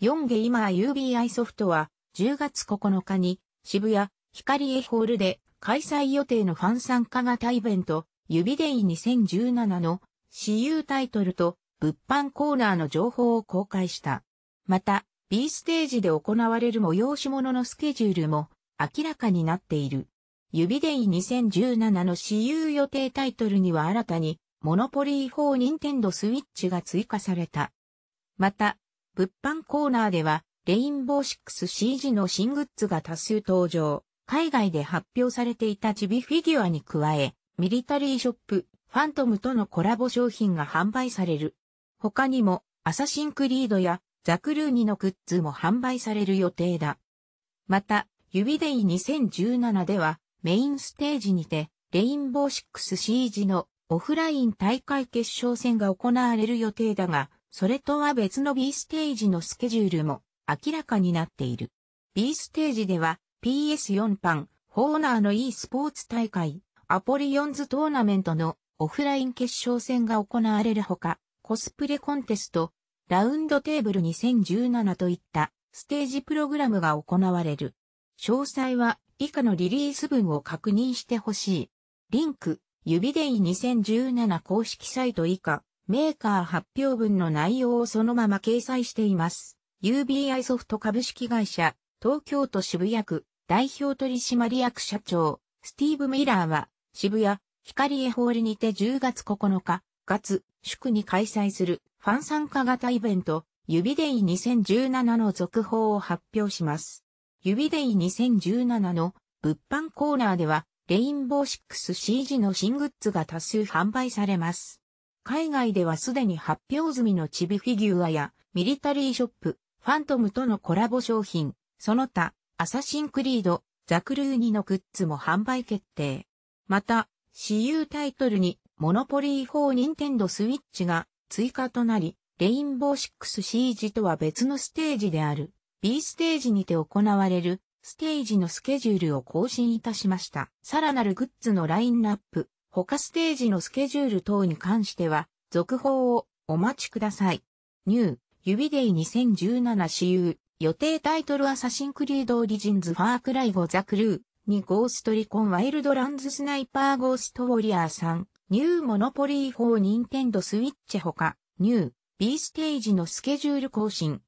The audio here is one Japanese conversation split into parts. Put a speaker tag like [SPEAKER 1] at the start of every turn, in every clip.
[SPEAKER 1] 4ゲイマー UBI ソフトは10月9日に渋谷光エホールで開催予定のファン参加型イベント指デイ2017の私有タイトルと物販コーナーの情報を公開した。また B ステージで行われる催し物のスケジュールも明らかになっている。指デイ2017の私有予定タイトルには新たにモノポリー4ニンテンドスイッチが追加された。また、物販コーナーでは、レインボーシックス c g の新グッズが多数登場。海外で発表されていたチビフィギュアに加え、ミリタリーショップ、ファントムとのコラボ商品が販売される。他にも、アサシンクリードやザクルーニのグッズも販売される予定だ。また、指デイ2017では、メインステージにて、レインボーシックス c g のオフライン大会決勝戦が行われる予定だが、それとは別の B ステージのスケジュールも明らかになっている。B ステージでは PS4 版、ホーナーの e スポーツ大会、アポリオンズトーナメントのオフライン決勝戦が行われるほか、コスプレコンテスト、ラウンドテーブル2017といったステージプログラムが行われる。詳細は以下のリリース文を確認してほしい。リンク、指デイ2017公式サイト以下。メーカー発表文の内容をそのまま掲載しています。UBI ソフト株式会社、東京都渋谷区、代表取締役社長、スティーブ・ミラーは、渋谷、光エホールにて10月9日、月、祝に開催するファン参加型イベント、指デイ2017の続報を発表します。指デイ2017の物販コーナーでは、レインボーシックス c g の新グッズが多数販売されます。海外ではすでに発表済みのチビフィギュアや、ミリタリーショップ、ファントムとのコラボ商品、その他、アサシンクリード、ザクルーニのグッズも販売決定。また、私有タイトルに、モノポリー4ニンテンドスイッチが追加となり、レインボー 6CG とは別のステージである B ステージにて行われるステージのスケジュールを更新いたしました。さらなるグッズのラインナップ、他ステージのスケジュール等に関しては、続報をお待ちください。ニュー、指デイ2017私有、予定タイトルアサシンクリードオリジンズファークライゴザクルー、にゴーストリコンワイルドランズスナイパーゴーストウォリアーさん、ニューモノポリー4ニンテンドスイッチほか、ニュー、B ステージのスケジュール更新。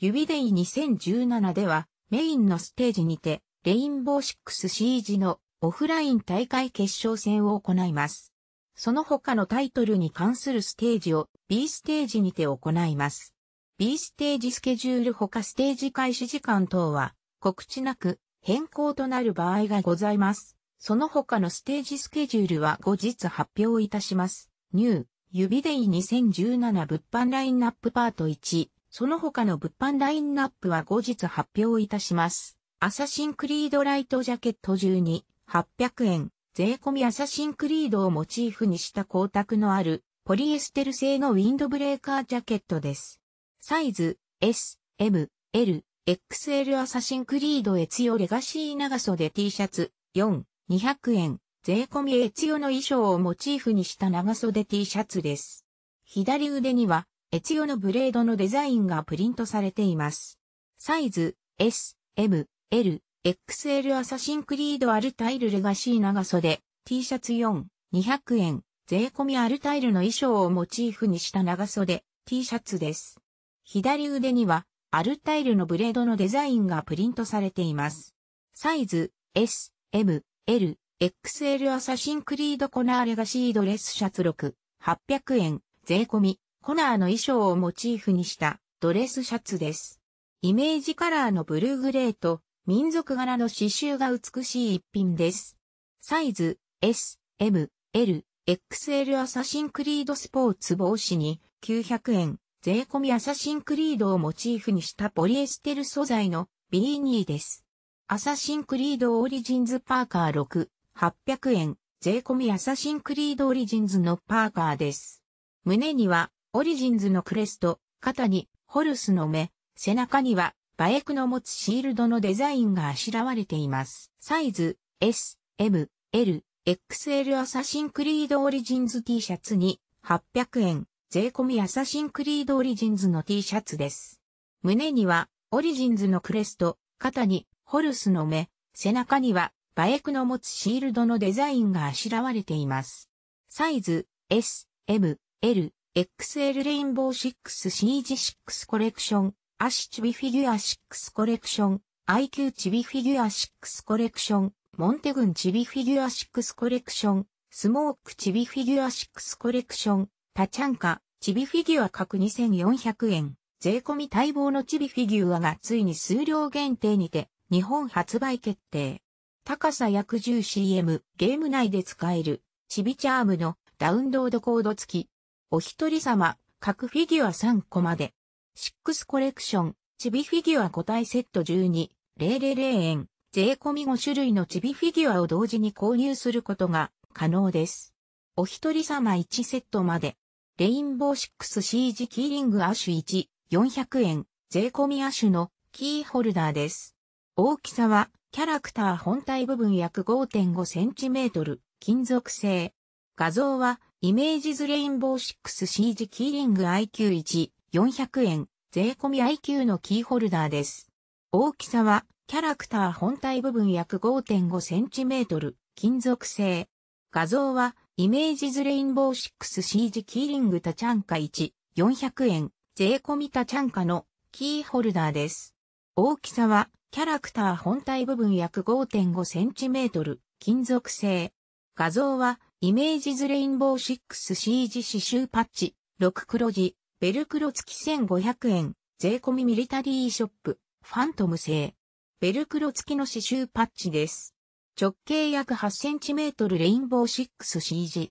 [SPEAKER 1] 指デイ2017では、メインのステージにて、レインボーシックシ c g のオフライン大会決勝戦を行います。その他のタイトルに関するステージを B ステージにて行います。B ステージスケジュール他ステージ開始時間等は告知なく変更となる場合がございます。その他のステージスケジュールは後日発表いたします。ニュー、指デイ2017物販ラインナップパート1、その他の物販ラインナップは後日発表いたします。アサシンクリードライトジャケット12、800円、税込みアサシンクリードをモチーフにした光沢のある、ポリエステル製のウィンドブレーカージャケットです。サイズ、S、M、L、XL アサシンクリードエツヨレガシー長袖 T シャツ、4、200円、税込みエツヨの衣装をモチーフにした長袖 T シャツです。左腕には、エツヨのブレードのデザインがプリントされています。サイズ、S、M、L、XL アサシンクリードアルタイルレガシー長袖 T シャツ4、200円、税込アルタイルの衣装をモチーフにした長袖 T シャツです。左腕にはアルタイルのブレードのデザインがプリントされています。サイズ S、M、L、XL アサシンクリードコナーレガシードレスシャツ6、800円、税込コナーの衣装をモチーフにしたドレスシャツです。イメージカラーのブルーグレーと民族柄の刺繍が美しい一品です。サイズ、S、M、L、XL アサシンクリードスポーツ帽子に900円、税込みアサシンクリードをモチーフにしたポリエステル素材のビーニーです。アサシンクリードオリジンズパーカー6、800円、税込みアサシンクリードオリジンズのパーカーです。胸にはオリジンズのクレスト、肩にホルスの目、背中にはバエクの持つシールドのデザインがあしらわれています。サイズ、S、M、L、XL アサシンクリードオリジンズ T シャツに800円、税込みアサシンクリードオリジンズの T シャツです。胸にはオリジンズのクレスト、肩にホルスの目、背中にはバエクの持つシールドのデザインがあしらわれています。サイズ、S、M、L、XL レインボー 6CG6 コレクションアシチビフィギュア6コレクション、IQ チビフィギュア6コレクション、モンテグンチビフィギュア6コレクション、スモークチビフィギュア6コレクション、タチャンカ、チビフィギュア各2400円、税込み待望のチビフィギュアがついに数量限定にて、日本発売決定。高さ約 10cm、ゲーム内で使える、チビチャームのダウンロードコード付き。お一人様、各フィギュア3個まで。シックスコレクション、チビフィギュア個体セット12、000円、税込み5種類のチビフィギュアを同時に購入することが可能です。お一人様1セットまで。レインボー 6CG キーリングアッシュ1、400円、税込みアッシュのキーホルダーです。大きさは、キャラクター本体部分約 5.5cm、金属製。画像は、イメージズレインボー 6CG キーリング IQ1、400円、税込み IQ のキーホルダーです。大きさは、キャラクター本体部分約 5.5cm、金属製。画像は、イメージズレインボー 6CG キーリングタチャンカ1、400円、税込みタチャンカのキーホルダーです。大きさは、キャラクター本体部分約 5.5cm、金属製。画像は、イメージズレインボー 6CG 刺繍パッチ、6黒字、ベルクロ付き1500円、税込みミリタリーショップ、ファントム製。ベルクロ付きの刺繍パッチです。直径約8センチメートルレインボー 6C 字、刺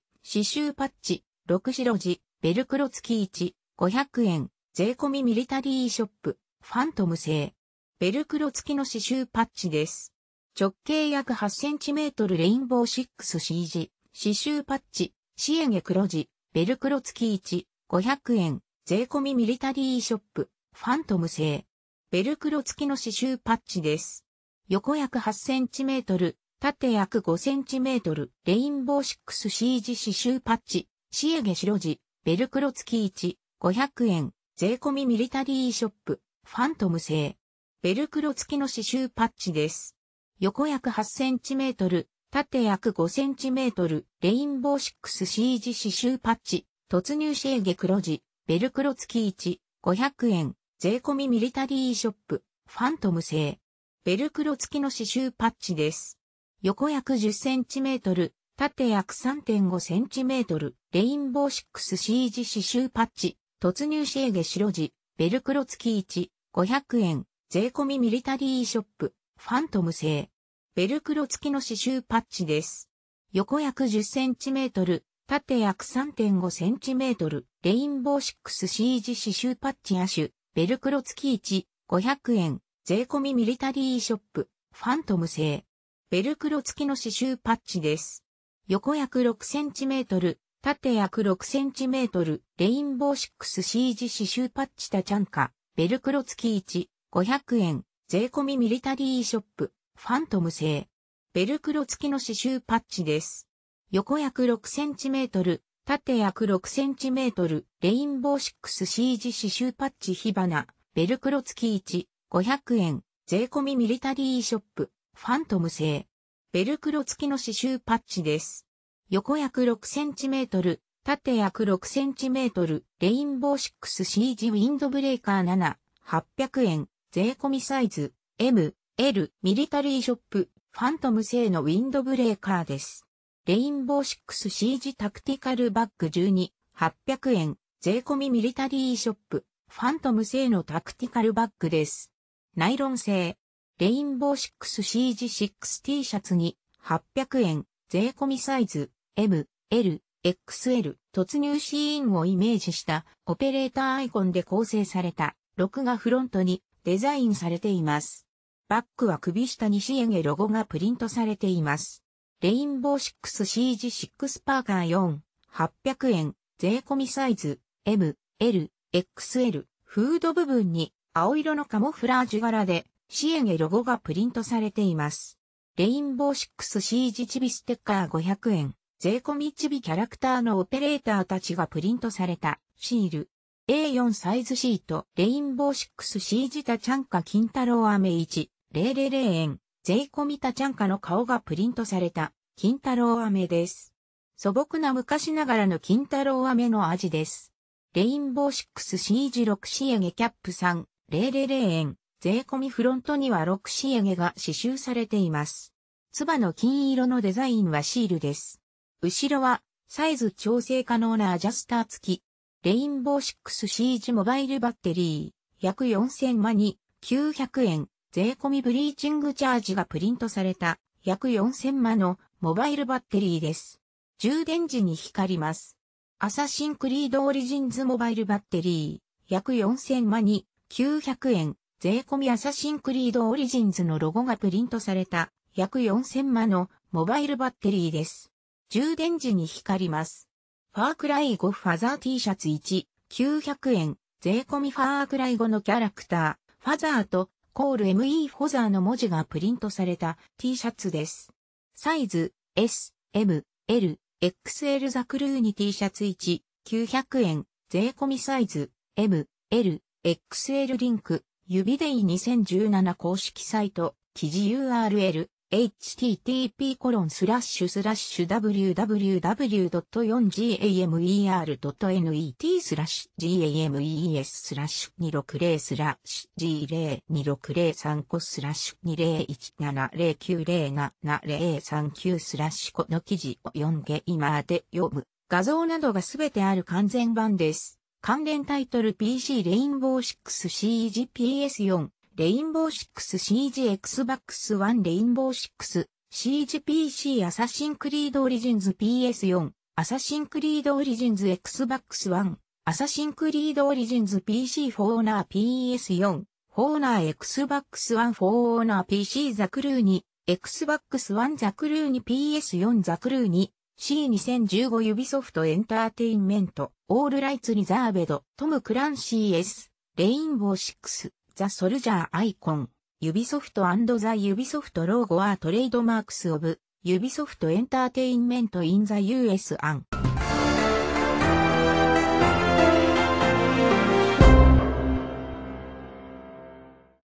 [SPEAKER 1] 繍パッチ、6白字、ベルクロ付き1、500円、税込みミリタリーショップ、ファントム製。ベルクロ付きの刺繍パッチです。直径約8センチメートルレインボー 6C 字、刺繍パッチ、シエゲ黒字、ベルクロ付き1、500円、税込みミリタリーショップ、ファントム製。ベルクロ付きの刺繍パッチです。横約8センチメートル、縦約5センチメートル、レインボーシックシ c ジ刺繍パッチ、シエゲ白地、ベルクロ付き1、500円、税込みミリタリーショップ、ファントム製。ベルクロ付きの刺繍パッチです。横約8センチメートル、縦約5センチメートル、レインボーシックシ c ジ刺繍パッチ、突入シエゲ黒地。ベルクロ付き1、500円、税込みミリタリーショップ、ファントム製。ベルクロ付きの刺繍パッチです。横約 10cm、縦約 3.5cm、レインボーシックシ c ジ刺繍パッチ、突入仕上げ白地、ベルクロ付き1、500円、税込みミリタリーショップ、ファントム製。ベルクロ付きの刺繍パッチです。横約 10cm、縦約 3.5cm、レインボーシックシ c ジ刺繍パッチアシュ、ベルクロ付き1、500円、税込みミリタリーショップ、ファントム製。ベルクロ付きの刺繍パッチです。横約 6cm、縦約 6cm、レインボーシックシ c ジ刺繍パッチタチャンカ、ベルクロ付き1、500円、税込みミリタリーショップ、ファントム製。ベルクロ付きの刺繍パッチです。横約 6cm、縦約 6cm、レインボーシックシ c ジ刺繍パッチ火花、ベルクロ付き1、500円、税込みミリタリーショップ、ファントム製。ベルクロ付きの刺繍パッチです。横約 6cm、縦約 6cm、レインボーシックシ c ジウィンドブレーカー7、800円、税込みサイズ、M、L、ミリタリーショップ、ファントム製のウィンドブレーカーです。レインボーシックシ c g タクティカルバッグ12、800円、税込みミリタリーショップ、ファントム製のタクティカルバッグです。ナイロン製、レインボーシックシ c g 6 t シャツに、800円、税込みサイズ、M、L、XL、突入シーンをイメージしたオペレーターアイコンで構成された、録画フロントにデザインされています。バッグは首下に支援へロゴがプリントされています。レインボーシックス c g 6パーカー4、800円、税込みサイズ、M、L、XL、フード部分に青色のカモフラージュ柄で、シエゲロゴがプリントされています。レインボーシックス c g チビステッカー500円、税込みチビキャラクターのオペレーターたちがプリントされたシール。A4 サイズシート、レインボーシックス c g タチャンカ金太郎飴1、000円。税込みたちゃんかの顔がプリントされた、金太郎飴です。素朴な昔ながらの金太郎飴の味です。レインボーシックスシージ6仕上げキャップ3、000円、税込みフロントには6仕上げが刺繍されています。つばの金色のデザインはシールです。後ろは、サイズ調整可能なアジャスター付き、レインボーシックスシージモバイルバッテリー、約4000万に、900円、税込みブリーチングチャージがプリントされた約4000万のモバイルバッテリーです。充電時に光ります。アサシンクリードオリジンズモバイルバッテリー約4000万に900円税込みアサシンクリードオリジンズのロゴがプリントされた約4000万のモバイルバッテリーです。充電時に光ります。ファークライ5ファザー T シャツ1、900円、税込みファークライ5のキャラクター、ファザーとコール ME フォザーの文字がプリントされた T シャツです。サイズ、S、M、L、XL ザクルーニ T シャツ1、900円、税込みサイズ、M、L、XL リンク、指でい2017公式サイト、記事 URL、http://www.4gamer.net スラッシュ games スラッシュ260スラッシュ g 0 2 6 0 3個スラッシュ20170907039スラッシュこの記事を読んで今で読む。画像などがすべてある完全版です。関連タイトル PC レインボー 6CGPS4 レインボー6 c g x b o x 1レインボー 6CGPC アサシンクリードオリジンズ PS4 アサシンクリードオリジンズ x b o x 1アサシンクリードオリジンズ PC フォーナー PS4 フォーナー x b o x 1フォーナー PC ザクルーニ x b o x 1ザクルーニ PS4 ザクルーニ C2015 指ソフトエンターテインメントオールライツリザーベドトムクランシー S レインボー6ザ・ソルジャー・アイコン、ユビソフトザ・ユビソフト・ローゴ・アトレードマークス・オブ、ユビソフト・エンターテインメント・イン・ザ・ US・ アン。